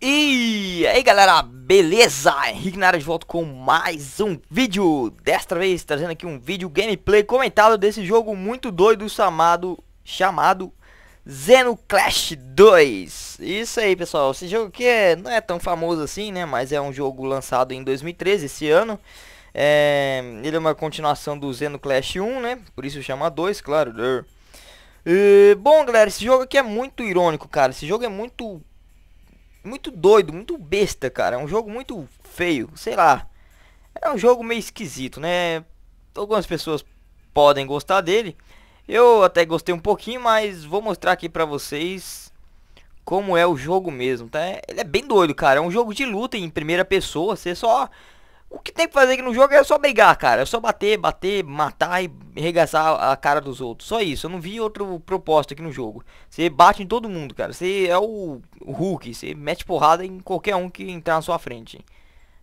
E aí galera, beleza? Henrique Nara de volta com mais um vídeo Desta vez trazendo aqui um vídeo gameplay comentado desse jogo muito doido chamado, chamado Zeno Clash 2 Isso aí pessoal, esse jogo que é, não é tão famoso assim né, mas é um jogo lançado em 2013 esse ano é, Ele é uma continuação do Zeno Clash 1 né, por isso chama 2 claro Bom galera, esse jogo aqui é muito irônico cara, esse jogo é muito muito doido, muito besta, cara. É um jogo muito feio, sei lá. É um jogo meio esquisito, né? Algumas pessoas podem gostar dele. Eu até gostei um pouquinho, mas vou mostrar aqui pra vocês como é o jogo mesmo, tá? Ele é bem doido, cara. É um jogo de luta em primeira pessoa. Você só o que tem que fazer aqui no jogo é só brigar, cara. É só bater, bater, matar e regaçar a cara dos outros. Só isso. Eu não vi outro propósito aqui no jogo. Você bate em todo mundo, cara. Você é o, o Hulk. Você mete porrada em qualquer um que entrar na sua frente.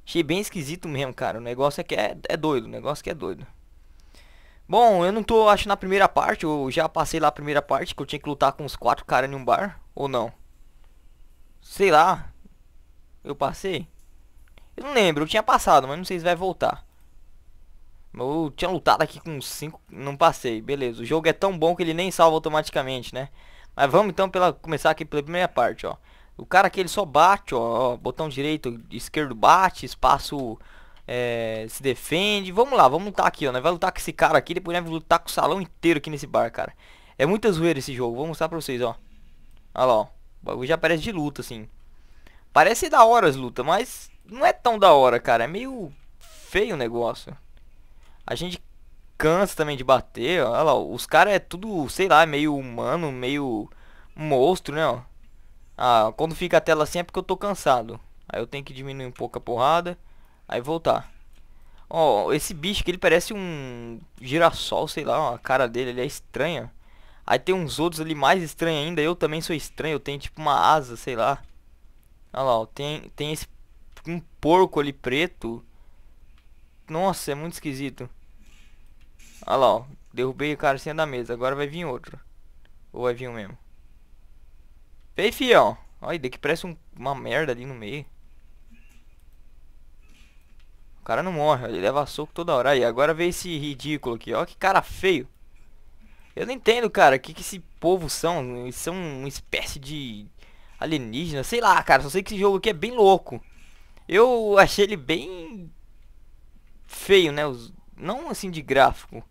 Achei bem esquisito mesmo, cara. O negócio aqui é, é, é doido. O negócio aqui é doido. Bom, eu não tô, acho, na primeira parte. Eu já passei lá a primeira parte, que eu tinha que lutar com os quatro caras em um bar. Ou não? Sei lá. Eu passei? Eu não lembro, eu tinha passado, mas não sei se vai voltar. Eu tinha lutado aqui com 5, não passei, beleza. O jogo é tão bom que ele nem salva automaticamente, né? Mas vamos então pela, começar aqui pela primeira parte, ó. O cara aqui ele só bate, ó, ó botão direito, esquerdo bate, espaço é, se defende. Vamos lá, vamos lutar aqui, ó. Nós né? Vai lutar com esse cara aqui, depois vai lutar com o salão inteiro aqui nesse bar, cara. É muita zoeira esse jogo, vou mostrar pra vocês, ó. Olha lá, ó. O bagulho já parece de luta, assim. Parece da hora as lutas, mas não é tão da hora, cara. É meio feio o negócio. A gente cansa também de bater. Olha lá, os caras é tudo, sei lá, meio humano, meio monstro, né? Ó. Ah, quando fica a tela assim é porque eu tô cansado. Aí eu tenho que diminuir um pouco a porrada. Aí voltar. Ó, esse bicho que ele parece um girassol, sei lá, ó, a cara dele ele é estranha. Aí tem uns outros ali mais estranhos ainda. Eu também sou estranho, eu tenho tipo uma asa, sei lá. Olha lá, ó, tem, tem esse um porco ali preto. Nossa, é muito esquisito. Olha lá, ó. Derrubei o cara da mesa. Agora vai vir outro. Ou vai vir o um mesmo? Vem, fio, Olha, daqui parece um, uma merda ali no meio. O cara não morre, ele leva soco toda hora. aí, agora vem esse ridículo aqui. Olha que cara feio. Eu não entendo, cara. O que, que esse povo são? Eles são uma espécie de alienígena. Sei lá, cara. Só sei que esse jogo aqui é bem louco. Eu achei ele bem feio, né? Os, não assim de gráfico.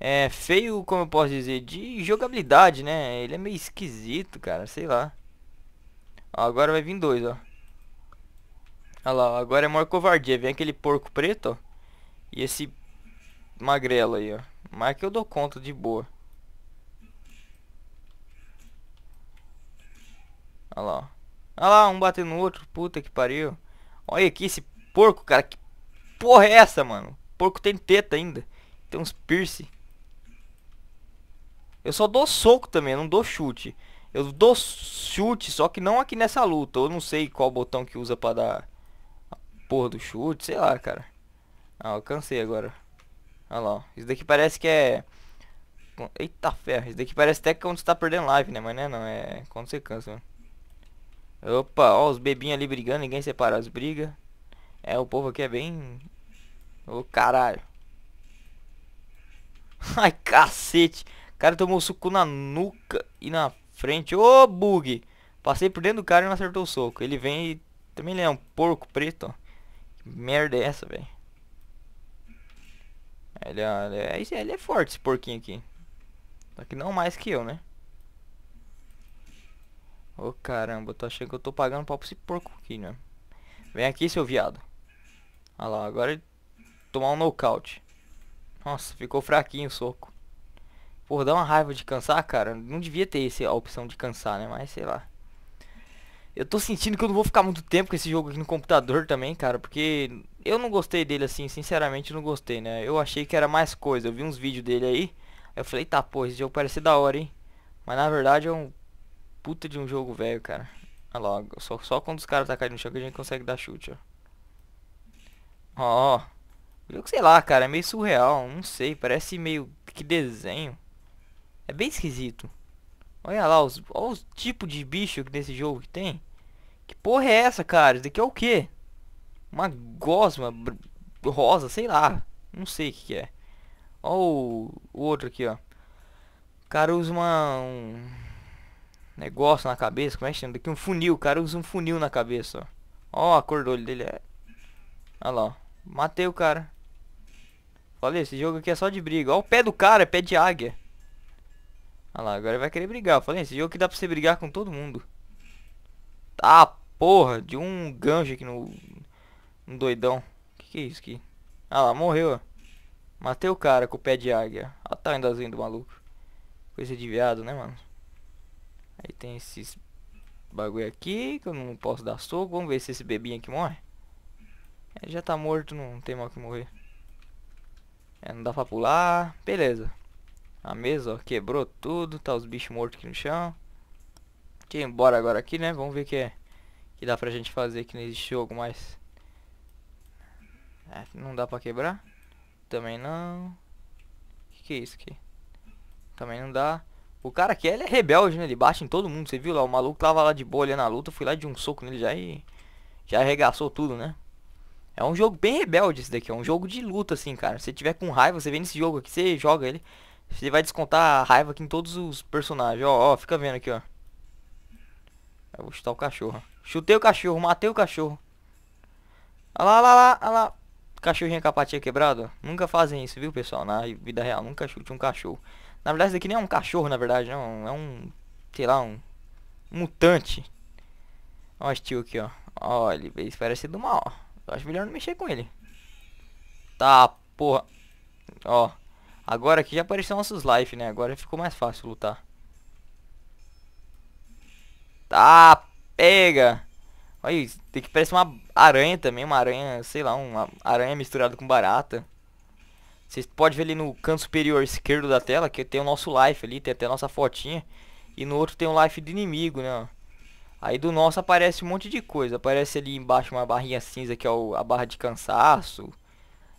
É feio, como eu posso dizer, de jogabilidade, né? Ele é meio esquisito, cara, sei lá. Ó, agora vai vir dois, ó. Olha lá, agora é maior covardia. Vem aquele porco preto, ó. E esse magrelo aí, ó. Mas que eu dou conta de boa. Olha lá, ó. Olha lá, um batendo no outro. Puta que pariu. Olha aqui esse porco, cara. Que porra é essa, mano? Porco tem teta ainda. Tem uns piercing. Eu só dou soco também, não dou chute. Eu dou chute, só que não aqui nessa luta. Eu não sei qual botão que usa pra dar a porra do chute, sei lá, cara. Ah, cansei agora. Olha lá, ó. Isso daqui parece que é... Eita ferro, isso daqui parece até que quando você tá perdendo live, né? Mas não é não, é quando você cansa, mano. Opa, ó, os bebinhos ali brigando, ninguém separa as brigas. É, o povo aqui é bem... Ô, caralho. Ai, cacete. O cara tomou suco na nuca e na frente. Ô, bug. Passei por dentro do cara e não acertou o soco. Ele vem e... Também ele é um porco preto, Que merda é essa, velho? Ele, é, ele, é, ele é forte, esse porquinho aqui. Só que não mais que eu, né? Ô oh, caramba, tô achando que eu tô pagando pau pra esse porco aqui, né? Vem aqui, seu viado. Olha lá, agora ele é tomar um nocaute. Nossa, ficou fraquinho o soco. Por dá uma raiva de cansar, cara. Não devia ter esse, a opção de cansar, né? Mas sei lá. Eu tô sentindo que eu não vou ficar muito tempo com esse jogo aqui no computador também, cara. Porque eu não gostei dele assim, sinceramente não gostei, né? Eu achei que era mais coisa. Eu vi uns vídeos dele aí. Eu falei, tá, pô, esse jogo parece da hora, hein? Mas na verdade é um puta de um jogo velho, cara. Olha ah, lá, só, só quando os caras tá caindo no chão que a gente consegue dar chute, ó. Ó, ó. jogo, sei lá, cara, é meio surreal, não sei, parece meio que desenho. É bem esquisito. Olha lá, os, olha os tipos de bicho que desse jogo que tem. Que porra é essa, cara? Isso daqui é o quê? Uma gosma rosa, sei lá. Não sei o que, que é. ou o, o outro aqui, ó. O cara usa uma... Um negócio na cabeça, como é que chama? Daqui um funil, o cara usa um funil na cabeça, ó. Ó a cor do olho dele, é... Olha lá, ó. Matei o cara. Falei, esse jogo aqui é só de briga. Ó o pé do cara, é pé de águia. Olha lá, agora vai querer brigar. Falei, esse jogo que dá pra você brigar com todo mundo. Ah, porra, de um gancho aqui no... Um doidão. Que que é isso aqui? Ah lá, morreu, ó. Matei o cara com o pé de águia. Olha o tamanho do maluco. Coisa de viado, né, mano? Aí tem esses bagulho aqui que eu não posso dar soco. Vamos ver se esse bebinho aqui morre. já tá morto, não tem mal que morrer. É, não dá pra pular. Beleza. A mesa, ó, quebrou tudo. Tá os bichos mortos aqui no chão. Deixa eu ir embora agora aqui, né? Vamos ver o que é. Que dá pra gente fazer aqui nesse jogo, mas... É, não dá pra quebrar. Também não. O que, que é isso aqui? Também não dá. O cara aqui, ele é rebelde, né? Ele bate em todo mundo, você viu lá? O maluco tava lá de boa ali na luta, fui lá de um soco nele já e... Já arregaçou tudo, né? É um jogo bem rebelde esse daqui, é um jogo de luta, assim, cara. Se tiver com raiva, você vem nesse jogo aqui, você joga ele. Você vai descontar a raiva aqui em todos os personagens, ó, ó, fica vendo aqui, ó. Eu vou chutar o cachorro. Chutei o cachorro, matei o cachorro. Olha lá, olha lá, olha lá. Cachorrinha com a patinha quebrada. Nunca fazem isso, viu, pessoal? Na vida real, nunca chute um cachorro. Na verdade, isso daqui nem é um cachorro, na verdade. Não. Né? É, é um, sei lá, um mutante. Ó o Steel aqui, ó. Ó, ele, parece do mal, Eu acho melhor não mexer com ele. Tá, porra. Ó. Agora aqui já apareceu nossos life, né? Agora ficou mais fácil lutar. Tá, pega. Olha Tem que parece uma aranha também. Uma aranha, sei lá, uma aranha misturada com barata. Vocês podem ver ali no canto superior esquerdo da tela, que tem o nosso life ali, tem até a nossa fotinha. E no outro tem o life do inimigo, né? Aí do nosso aparece um monte de coisa. Aparece ali embaixo uma barrinha cinza que é o, a barra de cansaço.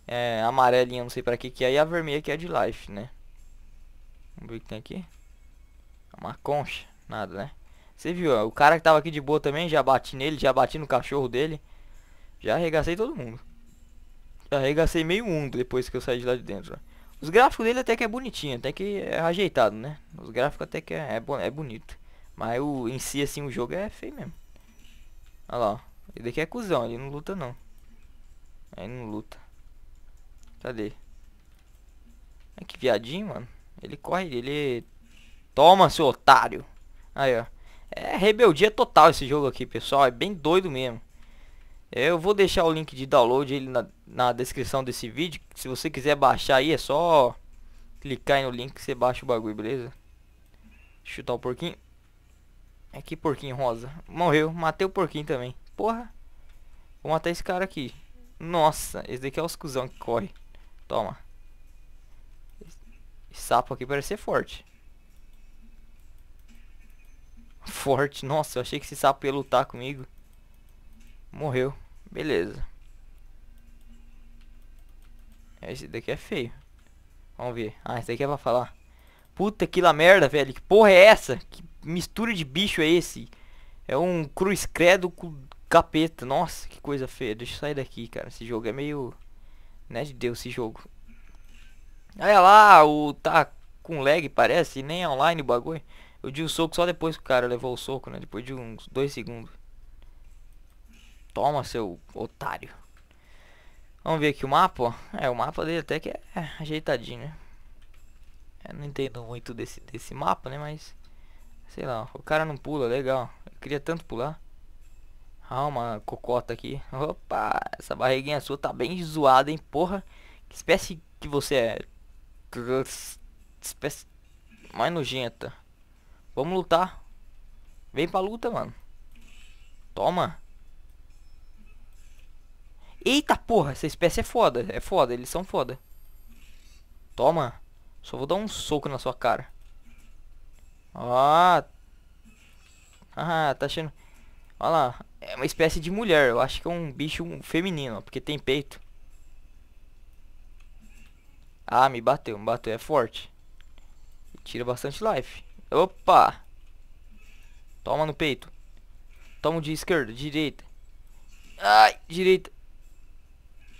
É, amarelinha, não sei pra que que é. E a vermelha que é de life, né? Vamos ver o que tem aqui. Uma concha. Nada, né? Você viu, ó, o cara que tava aqui de boa também, já bati nele, já bati no cachorro dele. Já arregacei todo mundo. Arregacei meio mundo depois que eu saí de lá de dentro. Né. Os gráficos dele até que é bonitinho, até que é ajeitado, né? Os gráficos até que é, é, é bonito. Mas o, em si, assim, o jogo é feio mesmo. Olha lá, Ele daqui é cuzão, ele não luta não. Aí não luta. Cadê? Ai, que viadinho, mano. Ele corre, ele... Toma, seu otário. Aí, ó. É rebeldia total esse jogo aqui, pessoal. É bem doido mesmo. É, eu vou deixar o link de download ele na, na descrição desse vídeo. Se você quiser baixar aí, é só clicar aí no link que você baixa o bagulho, beleza? Chutar o porquinho. É que porquinho rosa. Morreu. Matei o porquinho também. Porra. Vou matar esse cara aqui. Nossa, esse daqui é os cuzão que corre. Toma. Esse sapo aqui parece ser forte. Forte. Nossa, eu achei que esse sapo ia lutar comigo. Morreu. Beleza. Esse daqui é feio. Vamos ver. Ah, esse daqui é pra falar. Puta que la merda, velho. Que porra é essa? Que mistura de bicho é esse? É um cruz credo com capeta. Nossa, que coisa feia. Deixa eu sair daqui, cara. Esse jogo é meio... Né de Deus, esse jogo. Olha lá, o... Tá com lag, parece. Nem online o bagulho. Eu dei o um soco só depois que o cara levou o soco, né? Depois de uns dois segundos. Toma, seu otário. Vamos ver aqui o mapa, É, o mapa dele até que é, ajeitadinho, né? Eu não entendo muito desse, desse mapa, né? Mas, sei lá, o cara não pula, legal. Eu queria tanto pular. Ah, uma cocota aqui. Opa, essa barriguinha sua tá bem zoada, hein, porra. Que espécie que você é? Espécie mais nojenta. Vamos lutar. Vem pra luta, mano. Toma. Eita porra, essa espécie é foda. É foda, eles são foda. Toma. Só vou dar um soco na sua cara. Ah. Ah, tá achando... Olha lá. É uma espécie de mulher. Eu acho que é um bicho feminino, porque tem peito. Ah, me bateu, me bateu. É forte. Tira bastante life. Opa! Toma no peito. Toma de esquerda, direita. Ai, direita.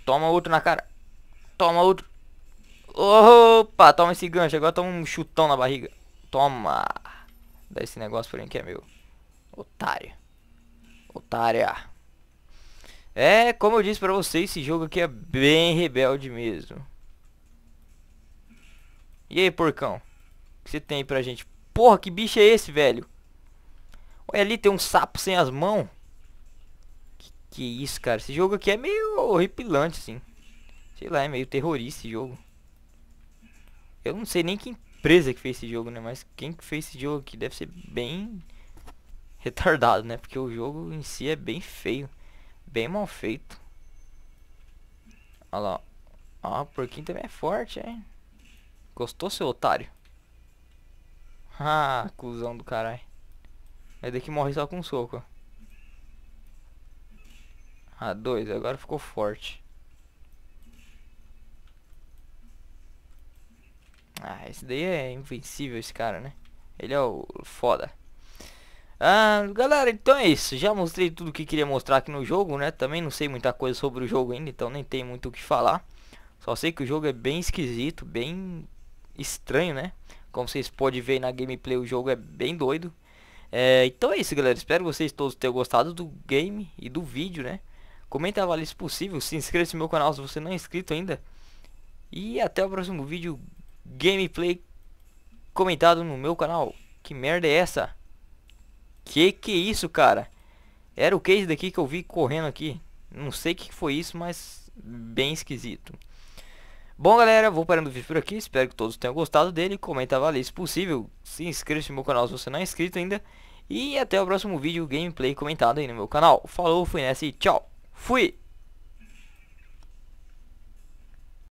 Toma outro na cara. Toma outro. Opa, toma esse gancho. Agora toma um chutão na barriga. Toma. Dá esse negócio por aí que é meu. Otário. Otária. É, como eu disse pra vocês, esse jogo aqui é bem rebelde mesmo. E aí, porcão? O que você tem aí pra gente? Porra, que bicho é esse, velho? Olha ali, tem um sapo sem as mãos. Que isso, cara. Esse jogo aqui é meio horripilante, assim. Sei lá, é meio terrorista esse jogo. Eu não sei nem que empresa que fez esse jogo, né? Mas quem que fez esse jogo aqui deve ser bem retardado, né? Porque o jogo em si é bem feio. Bem mal feito. Olha lá. Ah, o porquinho também é forte, hein? Gostou, seu otário? Ah, cuzão do caralho. É daqui morre só com soco, ó. Ah, dois. Agora ficou forte. Ah, esse daí é invencível, esse cara, né? Ele é o foda. Ah, galera, então é isso. Já mostrei tudo que queria mostrar aqui no jogo, né? Também não sei muita coisa sobre o jogo ainda, então nem tem muito o que falar. Só sei que o jogo é bem esquisito, bem estranho, né? Como vocês podem ver na gameplay, o jogo é bem doido. É, então é isso, galera. Espero que vocês todos tenham gostado do game e do vídeo, né? Comenta, valia se possível, se inscreva no meu canal se você não é inscrito ainda. E até o próximo vídeo gameplay comentado no meu canal. Que merda é essa? Que que é isso, cara? Era o case daqui que eu vi correndo aqui. Não sei o que foi isso, mas bem esquisito. Bom, galera, vou parando o vídeo por aqui. Espero que todos tenham gostado dele. Comenta, valia se possível. Se inscreva no meu canal se você não é inscrito ainda. E até o próximo vídeo gameplay comentado aí no meu canal. Falou, fui nessa e tchau! Fui!